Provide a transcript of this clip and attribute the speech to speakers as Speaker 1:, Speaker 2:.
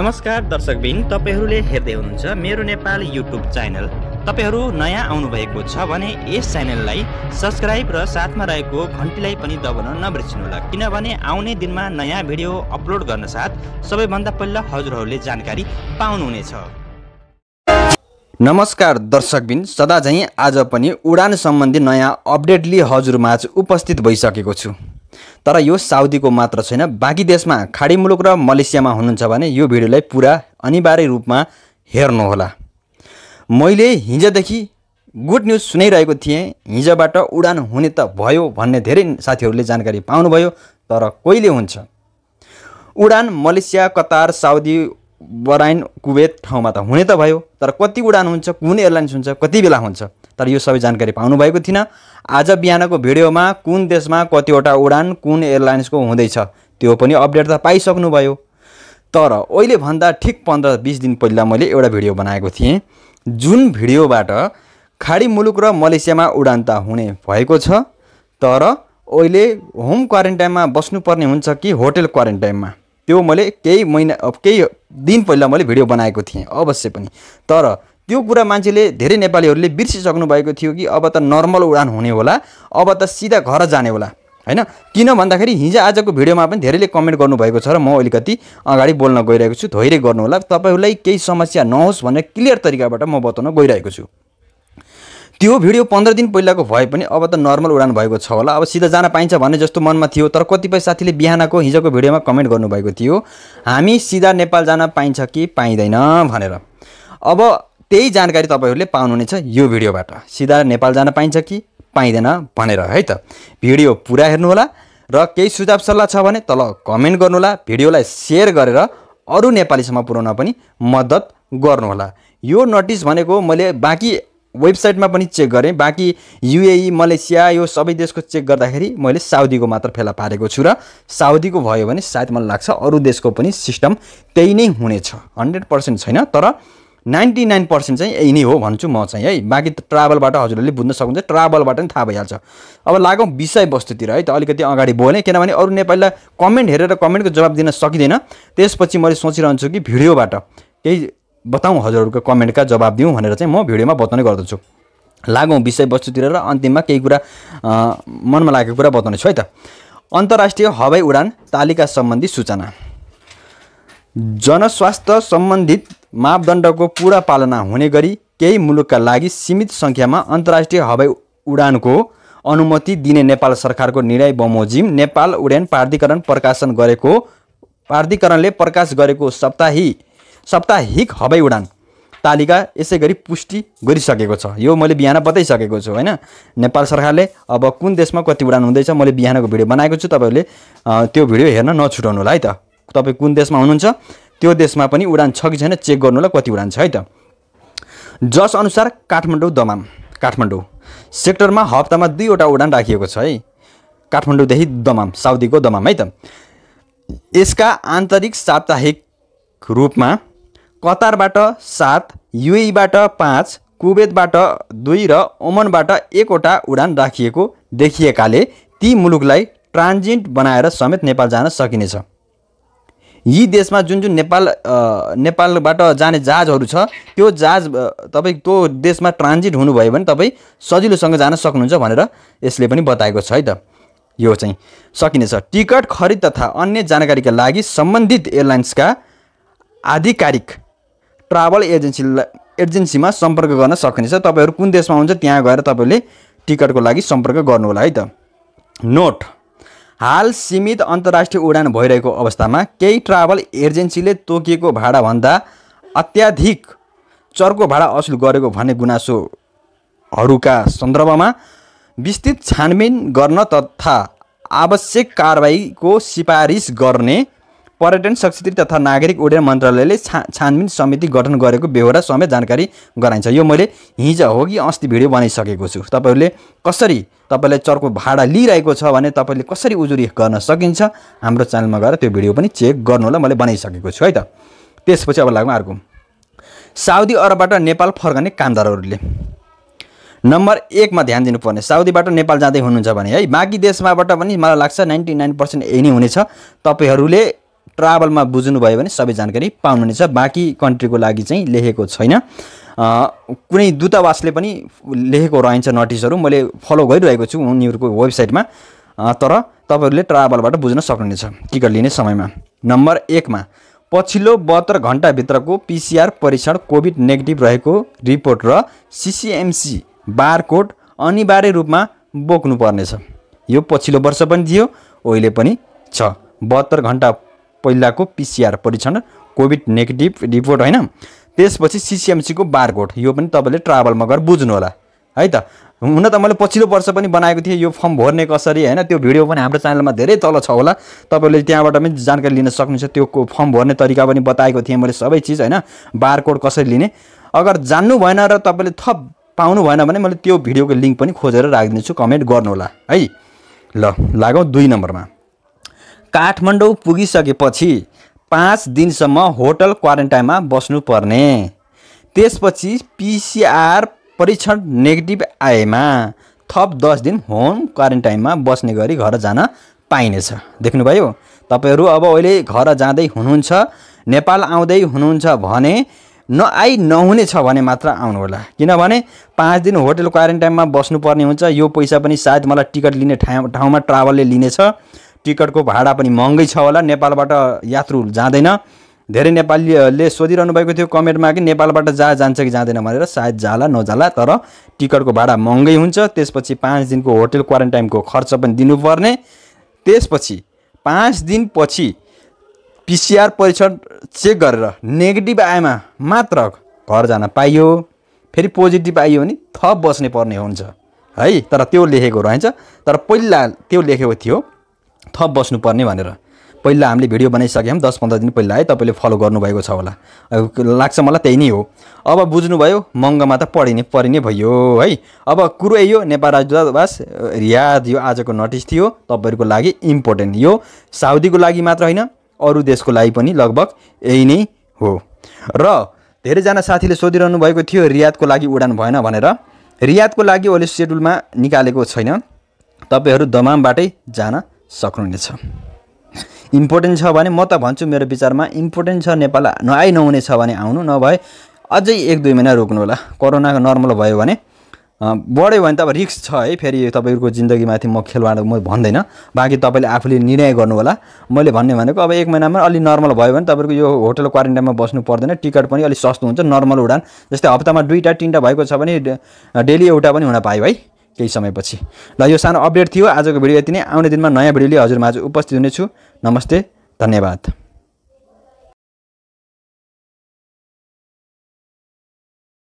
Speaker 1: नमस्कार दर्शकबिन तपाईँहरूले हेर्दै हुनुहुन्छ मेरो नेपाल युट्युब च्यानल तपाईँहरू नयाँ आउनुभएको छ भने यस च्यानललाई सब्सक्राइब र साथमा रहेको घन्टीलाई पनि दबाउन नबिर्सिनुहोला किनभने आउने दिनमा नयाँ भिडियो अपलोड गर्न साथ सबैभन्दा पहिला हजुरहरूले जानकारी पाउनुहुनेछ नमस्कार दर्शकबिन सदा झैँ आज पनि उडान सम्बन्धी नयाँ अपडेट लिए हजुरमाझ उपस्थित भइसकेको छु तर यो साउदीको मात्र छैन बाँकी देशमा खाडी मुलुक र मलेसियामा हुनुहुन्छ भने यो भिडियोलाई पुरा अनिवार्य रूपमा हेर्नुहोला मैले हिजोदेखि गुड न्युज सुनाइरहेको थिएँ हिजोबाट उडान हुने त भयो भन्ने धेरै साथीहरूले जानकारी पाउनुभयो तर कहिले हुन्छ उडान Malaysia Qatar Saudi Bahrain Kuwait ठाउँमा त हुने त भयो तर कति उडान हुन्छ कुन एयरलाइन्स हुन्छ कति बेला हुन्छ तर यो सबै जानकारी पाउनुभएको थिएन आज बिहानको भिडियोमा कुन देशमा कतिवटा उडान कुन एयरलाइन्सको हुँदैछ त्यो पनि अपडेट त पाइसक्नुभयो तर अहिले भन्दा ठिक पन्ध्र बिस दिन पहिला मैले एउटा भिडियो बनाएको थिएँ जुन भिडियोबाट खाडी मुलुक र मलेसियामा उडान त हुने भएको छ तर अहिले होम क्वारेन्टाइनमा बस्नुपर्ने हुन्छ कि होटेल क्वारेन्टाइनमा त्यो मैले केही महिना केही दिन पहिला मैले भिडियो बनाएको थिएँ अवश्य पनि तर त्यो कुरा मान्छेले धेरै नेपालीहरूले बिर्सिसक्नु भएको थियो कि अब त नर्मल उडान हुने होला अब त सिधा घर जाने होला होइन किन भन्दाखेरि हिजो आजको भिडियोमा पनि धेरैले कमेन्ट गर्नुभएको छ र म अलिकति अगाडि बोल्न गइरहेको छु धैर्य गर्नु होला तपाईँहरूलाई केही समस्या नहोस् भनेर क्लियर तरिकाबाट म बताउन गइरहेको छु त्यो भिडियो पन्ध्र दिन पहिलाको भए पनि अब त नर्मल उडान भएको छ होला अब सिधा जान पाइन्छ भन्ने जस्तो मनमा थियो तर कतिपय साथीले बिहानको हिजोको भिडियोमा कमेन्ट गर्नुभएको थियो हामी सिधा नेपाल जान पाइन्छ कि पाइँदैन भनेर अब त्यही जानकारी तपाईँहरूले पाउनुहुनेछ यो भिडियोबाट सिधा नेपाल जान पाइन्छ कि पाइँदैन भनेर है त भिडियो पुरा हेर्नुहोला र केही सुझाव सल्लाह छ भने तल कमेन्ट गर्नुहोला भिडियोलाई सेयर गरेर अरू नेपालीसम्म पुर्याउन पनि मद्दत गर्नुहोला यो नोटिस भनेको मैले बाँकी वेबसाइटमा पनि चेक गरेँ बाँकी युएई मलेसिया यो सबै देशको चेक गर्दाखेरि मैले साउदीको मात्र फेला पारेको छु र साउदीको भयो भने सायद मलाई लाग्छ अरू देशको पनि सिस्टम त्यही नै हुनेछ हन्ड्रेड पर्सेन्ट छैन तर नाइन्टी नाइन पर्सेन्ट चाहिँ यही नै हो भन्छु म चाहिँ है बाँकी ट्राभलबाट हजुरहरूले बुझ्न सक्नुहुन्छ ट्राभलबाट पनि थाहा भइहाल्छ अब लागौँ विषयवस्तुतिर है त अलिकति अगाडि बोलेँ किनभने अरू नेपालीलाई कमेन्ट हेरेर कमेन्टको जवाब दिन सकिँदैन त्यसपछि मैले सोचिरहन्छु कि भिडियोबाट केही बताउँ हजुरहरूको कमेन्टका जवाब दिउँ भनेर चाहिँ म भिडियोमा बताउने गर्दछु लागौँ विषयवस्तुतिर र अन्तिममा केही कुरा मनमा लागेको कुरा छु है त अन्तर्राष्ट्रिय हवाई उडान तालिका सम्बन्धी सूचना जनस्वास्थ्य सम्बन्धित मापदण्डको पुरा पालना हुने गरी केही मुलुकका लागि सीमित सङ्ख्यामा अन्तर्राष्ट्रिय हवाई उडानको अनुमति दिने नेपाल सरकारको निर्णय बमोजिम नेपाल उडान प्राधिकरण प्रकाशन गरेको प्राधिकरणले प्रकाश गरेको साप्ताहिक साप्ताहिक हवाई उडान तालिका यसै गरी पुष्टि गरिसकेको छ यो मैले बिहान बताइसकेको छु होइन नेपाल सरकारले अब कुन देशमा कति उडान हुँदैछ मैले बिहानको भिडियो बनाएको छु तपाईँहरूले त्यो भिडियो हेर्न नछुटाउनु होला है त तपाईँ कुन देशमा हुनुहुन्छ त्यो देशमा पनि उडान छ कि छैन चेक गर्नु होला कति उडान छ है त जसअनुसार काठमाडौँ दमाम काठमाडौँ सेक्टरमा हप्तामा दुईवटा उडान राखिएको छ है काठमाडौँदेखि दमाम साउदीको दमाम है त यसका आन्तरिक साप्ताहिक रूपमा कतारबाट सात युएबाट पाँच कुवेतबाट दुई र ओमनबाट एकवटा उडान राखिएको देखिएकाले ती मुलुकलाई ट्रान्जिट बनाएर समेत नेपाल जान सकिनेछ यी देशमा जुन जुन नेपाल नेपालबाट जाने जहाजहरू छ त्यो जहाज तपाईँ त्यो देशमा ट्रान्जिट हुनुभयो भने तपाईँ सजिलोसँग जान सक्नुहुन्छ भनेर यसले पनि बताएको छ है त यो चाहिँ सकिनेछ टिकट खरिद तथा अन्य जानकारीका लागि सम्बन्धित एयरलाइन्सका आधिकारिक ट्राभल एजेन्सी एजेन्सीमा सम्पर्क गर्न सक्नेछ तपाईँहरू कुन देशमा हुन्छ त्यहाँ गएर तपाईँले टिकटको लागि सम्पर्क गर्नु होला है त नोट हाल सीमित अन्तर्राष्ट्रिय उडान भइरहेको अवस्थामा केही ट्राभल एजेन्सीले तोकिएको भाडाभन्दा अत्याधिक चर्को भाडा असुल गरेको भन्ने गुनासोहरूका सन्दर्भमा विस्तृत छानबिन गर्न तथा आवश्यक कारवाहीको सिफारिस गर्ने पर्यटन संस्कृति तथा नागरिक उड्डयन मन्त्रालयले छा छानबिन समिति गठन गरेको बेहोरा समेत जानकारी गराइन्छ यो मैले हिजो हो कि अस्ति भिडियो बनाइसकेको छु तपाईँहरूले कसरी तपाईँलाई चर्को भाडा लिइरहेको छ भने तपाईँले कसरी उजुरी गर्न सकिन्छ हाम्रो च्यानलमा गएर त्यो भिडियो पनि चेक गर्नु होला मैले बनाइसकेको छु है त त्यसपछि अब लागौँ अर्को साउदी अरबबाट नेपाल फर्कने कामदारहरूले नम्बर एकमा ध्यान दिनुपर्ने साउदीबाट नेपाल जाँदै हुनुहुन्छ भने है बाँकी देशमाबाट पनि मलाई लाग्छ नाइन्टी नाइन पर्सेन्ट यही नै हुनेछ तपाईँहरूले ट्राभलमा बुझ्नुभयो भने सबै जानकारी पाउनुहुनेछ बाँकी कन्ट्रीको लागि चाहिँ लेखेको छैन कुनै दूतावासले पनि लेखेको रहन्छ नोटिसहरू मैले फलो गरिरहेको छु उनीहरूको वेबसाइटमा तर तपाईँहरूले ट्राभलबाट बुझ्न सक्नुहुनेछ टिकट लिने समयमा नम्बर एकमा पछिल्लो बहत्तर घन्टाभित्रको पिसिआर परीक्षण कोभिड नेगेटिभ रहेको रिपोर्ट र सिसिएमसी बारकोड अनिवार्य रूपमा बोक्नुपर्नेछ यो पछिल्लो वर्ष पनि थियो अहिले पनि छ बहत्तर घन्टा पहिलाको पिसिआर परीक्षण कोभिड नेगेटिभ रिपोर्ट होइन त्यसपछि सिसिएमसीको बारकोड यो पनि तपाईँले ट्राभलमा गएर बुझ्नु होला है त हुन त मैले पछिल्लो वर्ष पनि बनाएको थिएँ यो फर्म भर्ने कसरी होइन त्यो भिडियो पनि हाम्रो च्यानलमा धेरै तल छ होला तपाईँले त्यहाँबाट पनि जानकारी लिन सक्नुहुन्छ त्यो फर्म भर्ने तरिका पनि बताएको थिएँ मैले सबै चिज होइन बारकोड कसरी लिने अगर जान्नु भएन र तपाईँले थप पाउनु भएन भने मैले त्यो भिडियोको लिङ्क पनि खोजेर राखिदिन्छु कमेन्ट गर्नु होला है ल लागौँ दुई नम्बरमा काठमाडौँ पुगिसकेपछि पाँच दिनसम्म होटल क्वारेन्टाइनमा बस्नुपर्ने त्यसपछि पिसिआर परीक्षण नेगेटिभ आएमा थप दस दिन होम क्वारेन्टाइनमा बस्ने गरी घर जान पाइनेछ देख्नुभयो तपाईँहरू अब अहिले घर जाँदै हुनुहुन्छ नेपाल आउँदै हुनुहुन्छ भने नआई नहुने छ भने मात्र आउनुहोला किनभने पाँच दिन होटल क्वारेन्टाइनमा बस्नुपर्ने हुन्छ यो पैसा पनि सायद मलाई टिकट लिने ठाउँ ठाउँमा ट्राभलले लिनेछ टिकटको भाडा पनि महँगै छ होला नेपालबाट यात्रु जाँदैन धेरै नेपालीहरूले सोधिरहनु भएको थियो कमेन्टमा कि नेपालबाट जा जान्छ कि जाँदैन भनेर सायद जाला नजाला तर टिकटको भाडा महँगै हुन्छ त्यसपछि पाँच दिनको होटल क्वारेन्टाइनको खर्च पनि दिनुपर्ने त्यसपछि पाँच दिनपछि पिसिआर परीक्षण चेक गरेर नेगेटिभ आएमा मात्र घर जान पाइयो फेरि पोजिटिभ आइयो भने थप बस्ने पर्ने हुन्छ है तर त्यो लेखेको रहेछ तर पहिला त्यो लेखेको थियो थप बस्नुपर्ने भनेर पहिला हामीले भिडियो बनाइसक्यौँ दस पन्ध्र दिन पहिला है तपाईँले फलो गर्नुभएको छ होला लाग्छ मलाई त्यही नै हो अब बुझ्नुभयो महँगोमा त पढिने परिने भयो है अब कुरो यही हो नेपाल राज्य रियाद यो आजको नोटिस थियो तपाईँहरूको लागि इम्पोर्टेन्ट यो साउदीको लागि मात्र होइन अरू देशको लागि पनि लगभग यही नै हो र धेरैजना साथीले सोधिरहनु भएको थियो रियादको लागि उडान भएन भनेर रियादको लागि अहिले सेड्युलमा निकालेको छैन तपाईँहरू दमामबाटै जान सक्नुहुनेछ इम्पोर्टेन्ट छ भने म त भन्छु मेरो विचारमा इम्पोर्टेन्ट छ नेपाल नआइ नहुने छ भने आउनु नभए अझै एक दुई महिना रोक्नु होला कोरोना नर्मल भयो भने बढ्यो भने त अब रिक्स छ है फेरि तपाईँहरूको जिन्दगीमाथि म खेलवाड म भन्दैन बाँकी तपाईँले आफूले निर्णय गर्नु होला मैले भन्ने भनेको अब एक महिनामा अलि नर्मल भयो भने तपाईँको यो होटल क्वारेन्टाइनमा बस्नु पर्दैन टिकट पनि अलिक सस्तो हुन्छ नर्मल उडान जस्तै हप्तामा दुईवटा तिनवटा भएको छ भने डेली एउटा पनि हुन पायो है केही समयपछि ल यो सानो अपडेट थियो आजको भिडियो यति नै आउने दिनमा नयाँ भिडियो लिएर हजुरमा आज उपस्थित हुनेछु नमस्ते धन्यवाद